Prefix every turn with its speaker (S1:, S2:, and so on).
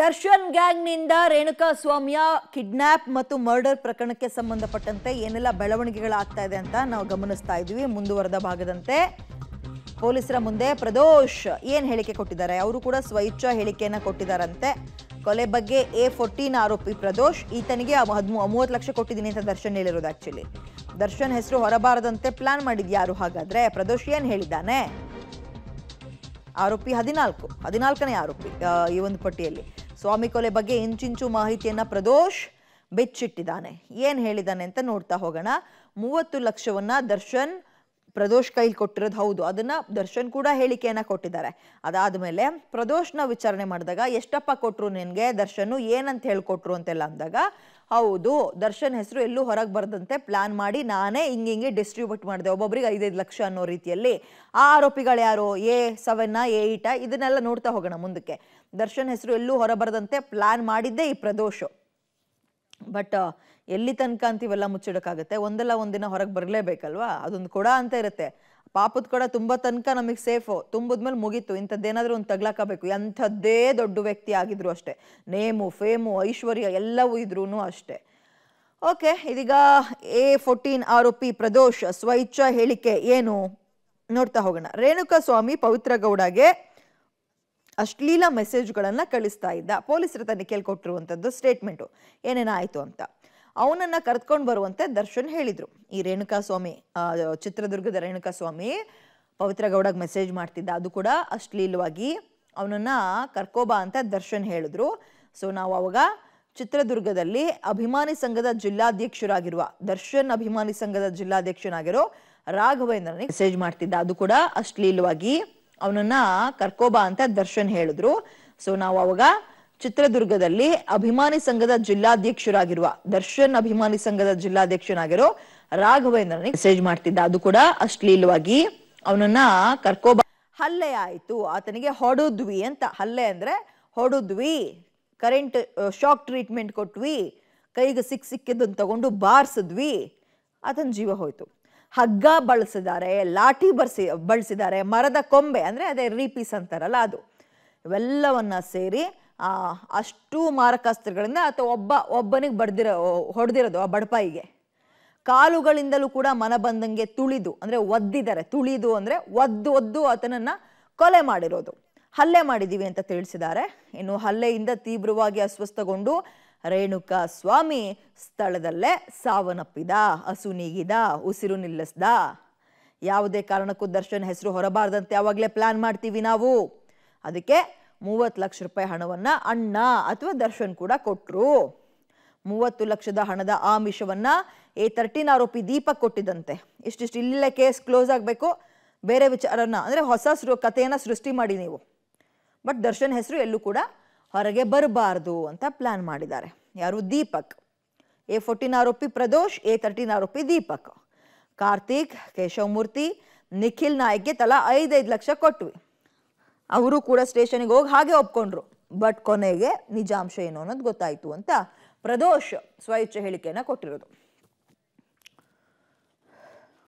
S1: ದರ್ಶನ್ ಗ್ಯಾಂಗ್ನಿಂದ ರೇಣುಕಾ ಸ್ವಾಮಿಯ ಕಿಡ್ನ್ಯಾಪ್ ಮತ್ತು ಮರ್ಡರ್ ಪ್ರಕರಣಕ್ಕೆ ಸಂಬಂಧಪಟ್ಟಂತೆ ಏನೆಲ್ಲ ಬೆಳವಣಿಗೆಗಳಾಗ್ತಾ ಇದೆ ಅಂತ ನಾವು ಗಮನಿಸ್ತಾ ಇದ್ವಿ ಮುಂದುವರೆದ ಭಾಗದಂತೆ ಪೊಲೀಸರ ಮುಂದೆ ಪ್ರದೋಷ್ ಏನು ಹೇಳಿಕೆ ಕೊಟ್ಟಿದ್ದಾರೆ ಅವರು ಕೂಡ ಸ್ವಇಚ್ಛಾ ಹೇಳಿಕೆಯನ್ನು ಕೊಟ್ಟಿದ್ದಾರಂತೆ ಕೊಲೆ ಬಗ್ಗೆ ಎ ಫೋರ್ಟೀನ್ ಆರೋಪಿ ಪ್ರದೋಷ್ ಈತನಿಗೆ ಹದಿಮೂ ಮೂವತ್ತು ಲಕ್ಷ ಕೊಟ್ಟಿದ್ದೀನಿ ಅಂತ ದರ್ಶನ್ ಹೇಳಿರೋದು ಆ್ಯಕ್ಚುಲಿ ದರ್ಶನ್ ಹೆಸರು ಹೊರಬಾರದಂತೆ ಪ್ಲಾನ್ ಯಾರು ಹಾಗಾದರೆ ಪ್ರದೋಷ್ ಏನು ಹೇಳಿದ್ದಾನೆ ಆರೋಪಿ ಹದಿನಾಲ್ಕು ಹದಿನಾಲ್ಕನೇ ಆರೋಪಿ ಈ ಒಂದು ಪಟ್ಟಿಯಲ್ಲಿ ಸ್ವಾಮಿ ಕೊಲೆ ಬಗ್ಗೆ ಇಂಚಿಂಚು ಮಾಹಿತಿಯನ್ನ ಪ್ರದೋಷ್ ಬೆಚ್ಚಿಟ್ಟಿದ್ದಾನೆ ಏನು ಹೇಳಿದ್ದಾನೆ ಅಂತ ನೋಡ್ತಾ ಹೋಗೋಣ ಮೂವತ್ತು ಲಕ್ಷವನ್ನ ದರ್ಶನ್ ಪ್ರದೋಷ್ ಕೈಲಿ ಕೊಟ್ಟಿರೋದು ಹೌದು ಅದನ್ನು ದರ್ಶನ್ ಕೂಡ ಹೇಳಿಕೆಯನ್ನು ಕೊಟ್ಟಿದ್ದಾರೆ ಅದಾದ ಮೇಲೆ ಪ್ರದೋಷ್ನ ವಿಚಾರಣೆ ಮಾಡಿದಾಗ ಎಷ್ಟಪ್ಪ ಕೊಟ್ಟರು ನಿನಗೆ ದರ್ಶನು ಏನಂತ ಹೇಳ್ಕೊಟ್ರು ಅಂತೆಲ್ಲ ಅಂದಾಗ ಹೌದು ದರ್ಶನ್ ಹೆಸರು ಎಲ್ಲೂ ಹೊರಗೆ ಬರದಂತೆ ಪ್ಲಾನ್ ಮಾಡಿ ನಾನೇ ಹಿಂಗೆ ಹಿಂಗೆ ಡಿಸ್ಟ್ರಿಬ್ಯೂಟ್ ಮಾಡಿದೆ ಒಬ್ಬೊಬ್ಬರಿಗೆ ಐದೈದು ಲಕ್ಷ ಅನ್ನೋ ರೀತಿಯಲ್ಲಿ ಆ ಆರೋಪಿಗಳು ಯಾರು ಎ ಸೆವೆನ್ನ ಎ ಇಟ ಇದನ್ನೆಲ್ಲ ನೋಡ್ತಾ ಹೋಗೋಣ ಮುಂದಕ್ಕೆ ದರ್ಶನ್ ಹೆಸರು ಎಲ್ಲೂ ಹೊರಬರದಂತೆ ಪ್ಲಾನ್ ಮಾಡಿದ್ದೇ ಈ ಪ್ರದೋಷ ಬಟ್ uh, ಎಲ್ಲಿ ತನಕ ಅಂತ ಇವೆಲ್ಲ ಮುಚ್ಚಿಡೋಕ್ಕಾಗುತ್ತೆ ಒಂದಲ್ಲ ಒಂದಿನ ಹೊರಗೆ ಬರಲೇಬೇಕಲ್ವಾ ಅದೊಂದು ಕೊಡ ಅಂತ ಇರುತ್ತೆ ಪಾಪದ ಕೂಡ ತುಂಬ ತನಕ ನಮಗೆ ಸೇಫು ತುಂಬಿದ್ಮೇಲೆ ಮುಗೀತು ಇಂಥದ್ದೇನಾದರೂ ಒಂದು ತಗ್ಲಾಕಬೇಕು ಎಂಥದ್ದೇ ದೊಡ್ಡ ವ್ಯಕ್ತಿ ಆಗಿದ್ರು ಅಷ್ಟೇ ನೇಮು ಫೇಮು ಐಶ್ವರ್ಯ ಎಲ್ಲವೂ ಇದ್ರೂ ಅಷ್ಟೇ ಓಕೆ ಇದೀಗ ಎ ಫೋರ್ಟೀನ್ ಆರೋಪಿ ಪ್ರದೋಷ್ ಸ್ವೈಚ್ಛ ಹೇಳಿಕೆ ಏನು ನೋಡ್ತಾ ಹೋಗೋಣ ರೇಣುಕಾ ಸ್ವಾಮಿ ಪವಿತ್ರ ಗೌಡಗೆ ಅಶ್ಲೀಲ ಮೆಸೇಜ್ಗಳನ್ನು ಕಳಿಸ್ತಾ ಇದ್ದ ಪೊಲೀಸರ ತನಿಖೆಯಲ್ಲಿ ಕೊಟ್ಟಿರುವಂಥದ್ದು ಸ್ಟೇಟ್ಮೆಂಟು ಏನೇನಾಯ್ತು ಅಂತ ಅವನನ್ನು ಕರೆದುಕೊಂಡು ಬರುವಂತೆ ದರ್ಶನ್ ಹೇಳಿದರು ಈ ರೇಣುಕಾಸ್ವಾಮಿ ಚಿತ್ರದುರ್ಗದ ರೇಣುಕಾಸ್ವಾಮಿ ಪವಿತ್ರಗೌಡಗೆ ಮೆಸೇಜ್ ಮಾಡ್ತಿದ್ದ ಅದು ಕೂಡ ಅಶ್ಲೀಲವಾಗಿ ಅವನನ್ನು ಕರ್ಕೋಬಾ ಅಂತ ದರ್ಶನ್ ಹೇಳಿದ್ರು ಸೊ ನಾವು ಅವಾಗ ಚಿತ್ರದುರ್ಗದಲ್ಲಿ ಅಭಿಮಾನಿ ಸಂಘದ ಜಿಲ್ಲಾಧ್ಯಕ್ಷರಾಗಿರುವ ದರ್ಶನ್ ಅಭಿಮಾನಿ ಸಂಘದ ಜಿಲ್ಲಾಧ್ಯಕ್ಷನಾಗಿರೋ ರಾಘವೇಂದ್ರನಿಗೆ ಮೆಸೇಜ್ ಮಾಡ್ತಿದ್ದ ಅದು ಕೂಡ ಅಶ್ಲೀಲವಾಗಿ ಅವನನ್ನ ಕರ್ಕೋಬಾ ಅಂತ ದರ್ಶನ್ ಹೇಳಿದ್ರು ಸೊ ನಾವು ಅವಾಗ ಚಿತ್ರದುರ್ಗದಲ್ಲಿ ಅಭಿಮಾನಿ ಸಂಘದ ಜಿಲ್ಲಾಧ್ಯಕ್ಷರಾಗಿರುವ ದರ್ಶನ್ ಅಭಿಮಾನಿ ಸಂಘದ ಜಿಲ್ಲಾಧ್ಯಕ್ಷನಾಗಿರೋ ರಾಘವೇಂದ್ರನಿಗೆ ಮೆಸೇಜ್ ಮಾಡ್ತಿದ್ದ ಅದು ಕೂಡ ಅಶ್ಲೀಲವಾಗಿ ಅವನನ್ನ ಕರ್ಕೋಬ ಹಲ್ಲೆ ಆಯ್ತು ಆತನಿಗೆ ಹೊಡಿದ್ವಿ ಅಂತ ಹಲ್ಲೆ ಅಂದ್ರೆ ಹೊಡಿದ್ವಿ ಕರೆಂಟ್ ಶಾಕ್ ಟ್ರೀಟ್ಮೆಂಟ್ ಕೊಟ್ವಿ ಕೈಗೆ ಸಿಕ್ ಸಿಕ್ಕಿದ್ದನ್ನು ತಗೊಂಡು ಬಾರಿಸಿದ್ವಿ ಆತನ ಜೀವ ಹೋಯ್ತು ಹಗ್ಗ ಬಳಸಿದ್ದಾರೆ ಲಾಠಿ ಬರ್ಸಿ ಬಳಸಿದ್ದಾರೆ ಮರದ ಕೊಂಬೆ ಅಂದರೆ ಅದೇ ರೀಪೀಸ್ ಅಂತಾರಲ್ಲ ಅದು ಇವೆಲ್ಲವನ್ನು ಸೇರಿ ಅಷ್ಟು ಮಾರಕಾಸ್ತ್ರಗಳಿಂದ ಅಥವಾ ಒಬ್ಬ ಒಬ್ಬನಿಗೆ ಬಡ್ದಿರೋ ಹೊಡೆದಿರೋದು ಆ ಬಡಪಾಯಿಗೆ ಕಾಲುಗಳಿಂದಲೂ ಕೂಡ ಮನ ಬಂದಂಗೆ ತುಳಿದು ಅಂದರೆ ಒದ್ದಿದ್ದಾರೆ ತುಳಿದು ಅಂದರೆ ಒದ್ದು ಒದ್ದು ಆತನನ್ನು ಕೊಲೆ ಮಾಡಿರೋದು ಹಲ್ಲೆ ಮಾಡಿದ್ದೀವಿ ಅಂತ ತಿಳಿಸಿದ್ದಾರೆ ಇನ್ನು ಹಲ್ಲೆಯಿಂದ ತೀವ್ರವಾಗಿ ಅಸ್ವಸ್ಥಗೊಂಡು ರೇಣುಕಾ ಸ್ವಾಮಿ ಸ್ಥಳದಲ್ಲೇ ಸಾವನ್ನಪ್ಪಿದ ಹಸು ನೀಗಿದ ಉಸಿರು ನಿಲ್ಲಿಸ್ದ ಯಾವುದೇ ಕಾರಣಕ್ಕೂ ದರ್ಶನ್ ಹೆಸರು ಹೊರಬಾರ್ದಂತೆ ಆವಾಗಲೇ ಪ್ಲಾನ್ ಮಾಡ್ತೀವಿ ನಾವು ಅದಕ್ಕೆ ಮೂವತ್ತು ಲಕ್ಷ ರೂಪಾಯಿ ಹಣವನ್ನು ಅಣ್ಣ ಅಥವಾ ದರ್ಶನ್ ಕೂಡ ಕೊಟ್ಟರು ಮೂವತ್ತು ಲಕ್ಷದ ಹಣದ ಆಮಿಷವನ್ನು ಎ ತರ್ಟೀನ್ ಆರೋಪಿ ದೀಪ ಕೊಟ್ಟಿದ್ದಂತೆ ಇಷ್ಟಿಷ್ಟು ಇಲ್ಲೇ ಕೇಸ್ ಕ್ಲೋಸ್ ಆಗಬೇಕು ಬೇರೆ ವಿಚಾರನ ಅಂದರೆ ಹೊಸ ಸೃ ಕಥೆಯನ್ನು ಸೃಷ್ಟಿ ಮಾಡಿ ನೀವು ಬಟ್ ದರ್ಶನ್ ಹೆಸರು ಎಲ್ಲೂ ಕೂಡ ಹೊರಗೆ ಬರಬಾರ್ದು ಅಂತ ಪ್ಲಾನ್ ಮಾಡಿದ್ದಾರೆ ಯಾರು ದೀಪಕ್ ಎ ಫೋರ್ಟೀನ್ ಆರೋಪಿ ಪ್ರದೋಷ್ ಎ ತರ್ಟೀನ್ ಆರೋಪಿ ದೀಪಕ್ ಕಾರ್ತಿಕ್ ಕೇಶವಮೂರ್ತಿ ನಿಖಿಲ್ ನಾಯ್ಕಿ ತಲಾ ಐದೈದು ಲಕ್ಷ ಕೊಟ್ವಿ ಅವರು ಕೂಡ ಸ್ಟೇಷನ್ಗೆ ಹೋಗಿ ಹಾಗೆ ಒಪ್ಕೊಂಡ್ರು ಬಟ್ ಕೊನೆಗೆ ನಿಜಾಂಶ ಏನು ಅನ್ನೋದು ಗೊತ್ತಾಯಿತು ಅಂತ ಪ್ರದೋಷ್ ಸ್ವಇಚ್ಛೆ ಹೇಳಿಕೆಯನ್ನು ಕೊಟ್ಟಿರೋದು